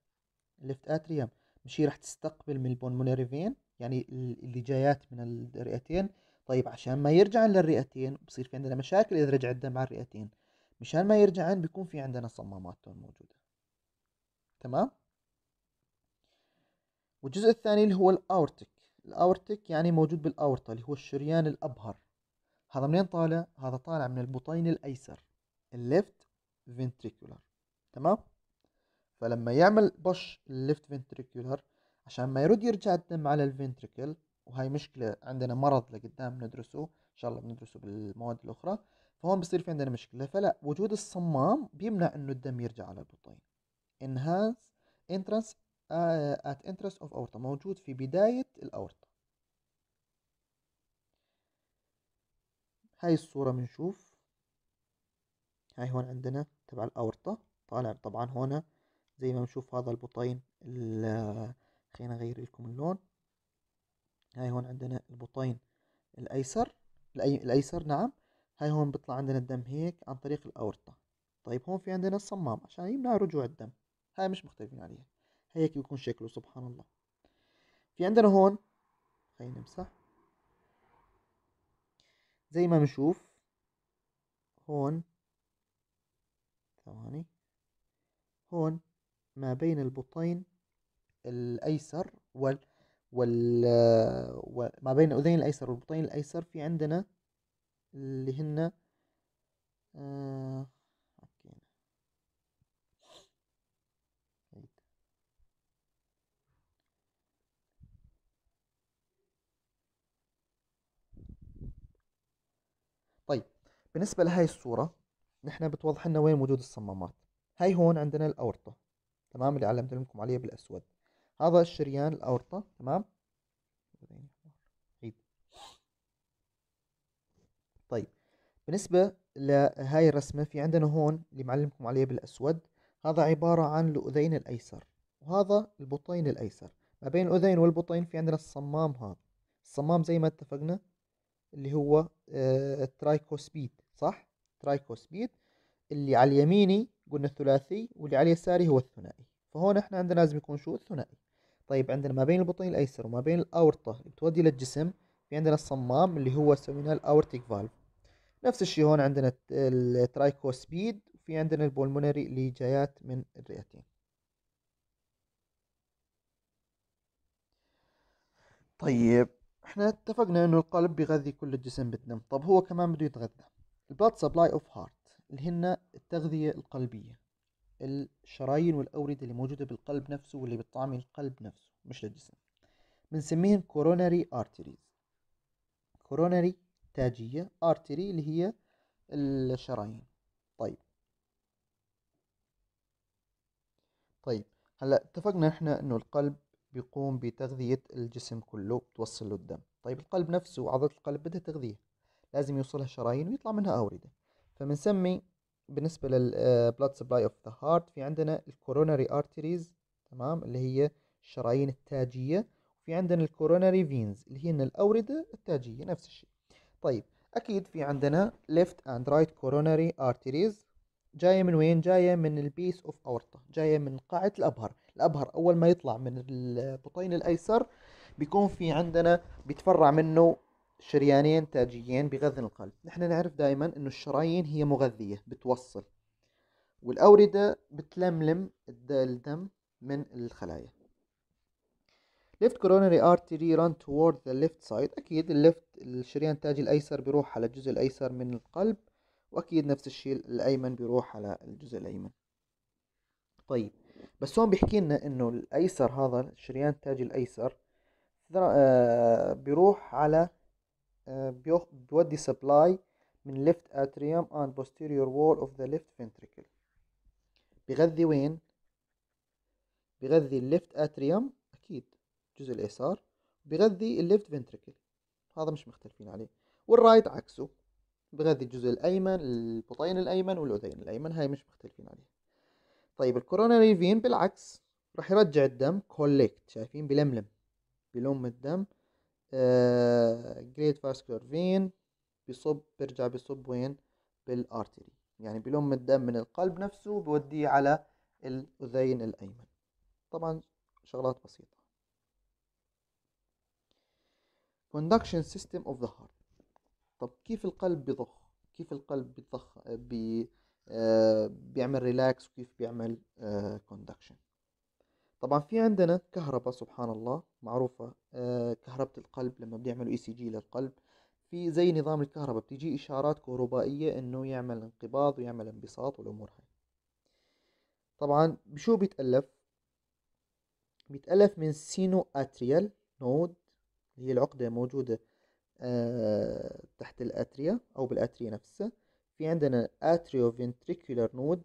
الليفت اتريا مش هي راح تستقبل من البولموناري فين يعني اللي جايات من الرئتين طيب عشان ما يرجعن للرئتين بصير في عندنا مشاكل إذا رجع الدم على الرئتين مشان ما يرجعن بيكون في عندنا صمامات موجودة تمام والجزء الثاني اللي هو الأورتيك الأورتيك يعني موجود بالأورطة اللي هو الشريان الأبهر هذا منين طالع؟ هذا طالع من البطين الأيسر الليفت فينتريكولر تمام؟ فلما يعمل بوش الليفت فينتريكولر عشان ما يرد يرجع الدم على الفنتركل وهي مشكلة عندنا مرض لقدام ندرسه إن شاء الله بندرسه بالمواد الأخرى فهون بصير في عندنا مشكلة فلا وجود الصمام بيمنع إنه الدم يرجع على البطين enhance entrance آه، at entrance of aorta موجود في بداية الأورطة هاي الصورة بنشوف هاي هون عندنا تبع الأورطة طالع طبعا هون زي ما بنشوف هذا البطين خلينا نغير لكم اللون هاي هون عندنا البطين الايسر الأي... الايسر نعم هاي هون بيطلع عندنا الدم هيك عن طريق الاورطه طيب هون في عندنا الصمام عشان يمنع رجوع الدم هاي مش مختلفين عليها هيك بيكون شكله سبحان الله في عندنا هون خلينا نمسح زي ما بنشوف هون ثواني هون ما بين البطين الايسر وال وال وما بين الاذين الايسر والبطين الايسر في عندنا اللي هن طيب بالنسبة لهاي الصورة نحن بتوضح لنا وين وجود الصمامات هاي هون عندنا الأورطة تمام اللي علمت لكم عليها بالأسود هذا الشريان الأورطة تمام طيب بالنسبة لهاي الرسمة في عندنا هون اللي معلمكم عليه بالأسود هذا عبارة عن الأذين الأيسر وهذا البطين الأيسر ما بين الأذين والبطين في عندنا الصمام هذا الصمام زي ما اتفقنا اللي هو آه، الترايكوسبيد صح ترايكوسبيد اللي على اليميني قلنا الثلاثي واللي على اليساري هو الثنائي فهون احنا عندنا لازم يكون شو الثنائي طيب عندنا ما بين البطين الايسر وما بين الاورطه اللي بتودي للجسم في عندنا الصمام اللي هو سميناه الاورتيك فالف نفس الشيء هون عندنا الترايكوسبيد وفي عندنا البولمونري اللي جايات من الرئتين طيب احنا اتفقنا انه القلب بيغذي كل الجسم بتنم طب هو كمان بده يتغذى البلاد سبلاي اوف هارت اللي هن التغذية القلبية الشرايين والأوردة اللي موجودة بالقلب نفسه واللي بتطعم القلب نفسه مش للجسم بنسميهم coronary arteries coronary تاجية artery اللي هي الشرايين طيب طيب هلا اتفقنا احنا انه القلب بيقوم بتغذية الجسم كله بتوصل له الدم طيب القلب نفسه عضلة القلب بدها تغذية لازم يوصلها شرايين ويطلع منها أوردة فبنسمي بالنسبة لل آه، blood supply of the heart في عندنا coronary arteries تمام اللي هي الشرايين التاجية وفي عندنا coronary فينز اللي هي الأوردة التاجية نفس الشيء طيب أكيد في عندنا left and right coronary arteries جاية من وين؟ جاية من البيس اوف اورطة جاية من قاعة الأبهر الأبهر أول ما يطلع من البطين الأيسر بيكون في عندنا بيتفرع منه شريانين تاجيين بغذن القلب نحن نعرف دائما أنه الشرايين هي مغذية بتوصل والأوردة بتلملم الدم من الخلايا left coronary artery run toward the left side أكيد اللفت الشريان التاجي الأيسر بيروح على الجزء الأيسر من القلب وأكيد نفس الشيء الأيمن بيروح على الجزء الأيمن طيب بس هون بيحكي لنا إنه الأيسر هذا الشريان التاجي الأيسر آه، بيروح على آه، بيودي سبلاي من ليفت اتريوم اند posterior وول اوف ذا ليفت ventricle بيغذي وين بيغذي الليفت اتريوم اكيد الجزء اليسار بيغذي الليفت فنتركل هذا مش مختلفين عليه والرايت عكسه بغذي الجزء الايمن البطين الايمن والاذين الايمن هاي مش مختلفين عليه طيب الكوروناري فين بالعكس راح يرجع الدم كوليكت شايفين بلملم بلم الدم جريت فاسكولار فين بيصب بيرجع بيصب وين بالارتري يعني بلم الدم من القلب نفسه بيوديه على الاذين الايمن طبعا شغلات بسيطه conduction system of the heart طب كيف القلب بيضخ كيف القلب بيضخ بي آه، بيعمل ريلاكس وكيف بيعمل كوندكشن آه، طبعا في عندنا كهرباء سبحان الله معروفة آه، كهربة القلب لما بيعملوا اي سي جي للقلب في زي نظام الكهرباء بتيجي إشارات كهربائية إنه يعمل انقباض ويعمل انبساط والأمور هاي طبعا بشو بيتألف بيتألف من سينو أتريال نود اللي هي العقدة موجودة آه، تحت الأتريا أو بالأتريا نفسها في عندنا أتريو فينتريكولار نود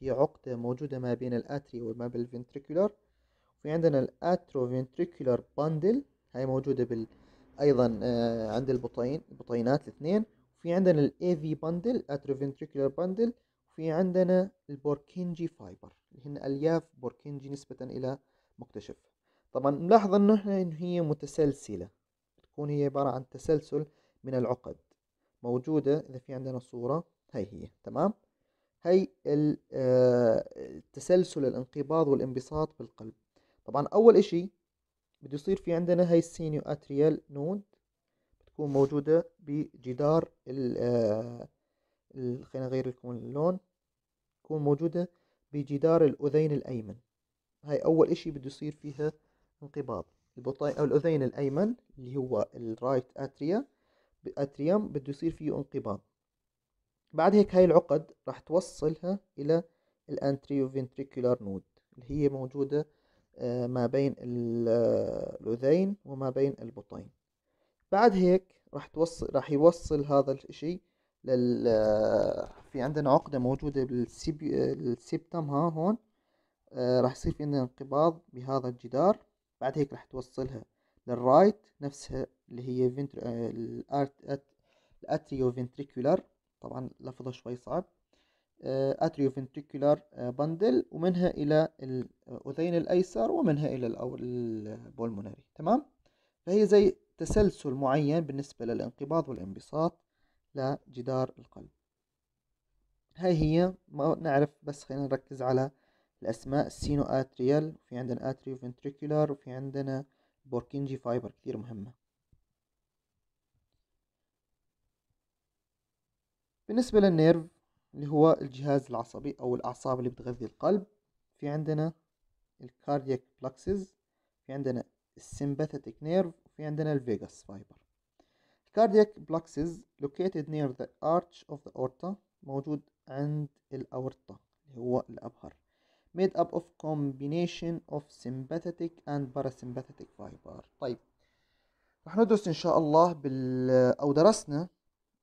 هي عقدة موجودة ما بين الأتريا وما بين الفينتريكولار في عندنا الاتروفنتريكولار باندل هاي موجودة بال ايضا آه، عند البطين البطينات الاثنين في عندنا الاي في باندل اتروفنتريكولار باندل في عندنا البوركنجي فايبر اللي هن الياف بوركنجي نسبة الى مكتشف طبعا نلاحظ انه هي متسلسلة تكون هي عبارة عن تسلسل من العقد موجودة إذا في عندنا صورة هاي هي تمام هاي التسلسل آه، الانقباض والانبساط بالقلب طبعا أول إشي بده يصير في عندنا هاي السينيو أتريال نود بتكون موجودة بجدار آه، ال خلينا نغير لكم اللون تكون موجودة بجدار الأذين الأيمن هاي أول إشي بده يصير فيها انقباض البطين أو الأذين الأيمن اللي هو الرايت أتريا اتريام بده يصير فيه انقباض بعد هيك هاي العقد راح توصلها إلى الانتريو فينتريكولار نود اللي هي موجودة آه، ما بين آه، الأذين وما بين البطين بعد هيك راح توصل راح يوصل هذا الشيء لل آه، في عندنا عقدة موجودة بالسيبتم ها هون راح يصير في عندنا انقباض بهذا الجدار بعد هيك راح توصلها للرايت نفسها اللي هي الاتريو فينتريكولار طبعا لفظه شوي صعب اتريوفنتريكولار آه، آه، بندل ومنها الى الاذين الايسر ومنها الى البولموناري تمام فهي زي تسلسل معين بالنسبة للانقباض والانبساط لجدار القلب هاي هي ما نعرف بس خلينا نركز على الأسماء السينو آتريال وفي عندنا آتريو فنتريكولار وفي عندنا بوركينجي فايبر كثير مهمة بالنسبة للنيرف اللي هو الجهاز العصبي أو الأعصاب اللي بتغذي القلب في عندنا الكاردياك بلاكسز في عندنا السمباثيك نيرف وفي عندنا الفيجاس فايبر الكاردياك بلاكسز located near the arch of the aorta موجود عند الأورطة اللي هو الأبهر ميد اب اوف كومبينيشن اوف sympathetic and parasympathetic fiber طيب رح ندرس إن شاء الله بال أو درسنا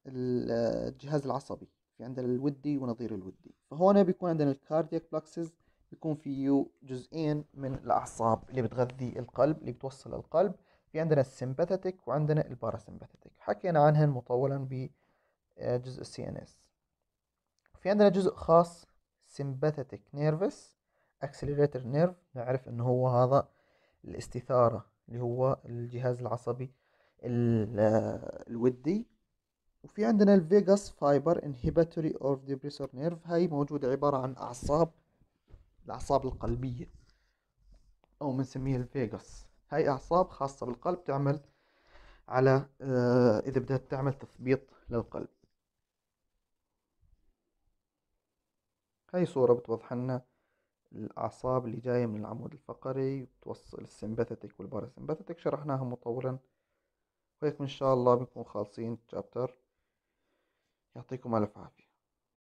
الجهاز العصبي في عندنا الودي ونظير الودي فهون بيكون عندنا الكاردياك بلاكسز بيكون فيه جزئين من الأعصاب اللي بتغذي القلب اللي بتوصل القلب في عندنا السمباثيتك وعندنا الباراسمباثيتك حكينا عنهن مطولا بجزء آه، السي ان اس في عندنا جزء خاص sympathetic nervous accelerator nerve نعرف انه هو هذا الاستثارة اللي هو الجهاز العصبي آه، الودي وفي عندنا الفيغاس فايبر انهيبيتوري اوف ديبريسور نيرف هاي موجودة عبارة عن أعصاب الأعصاب القلبية أو بنسميها الفيجاس هاي أعصاب خاصة بالقلب تعمل على آه، إذا بدها تعمل تثبيط للقلب هاي صورة بتوضح لنا الأعصاب اللي جاية من العمود الفقري وتوصل السمباثيتك والباراسمباثيتك شرحناها مطولا وهيك إن شاء الله بنكون خالصين تشابتر يعطيكم ألف عافية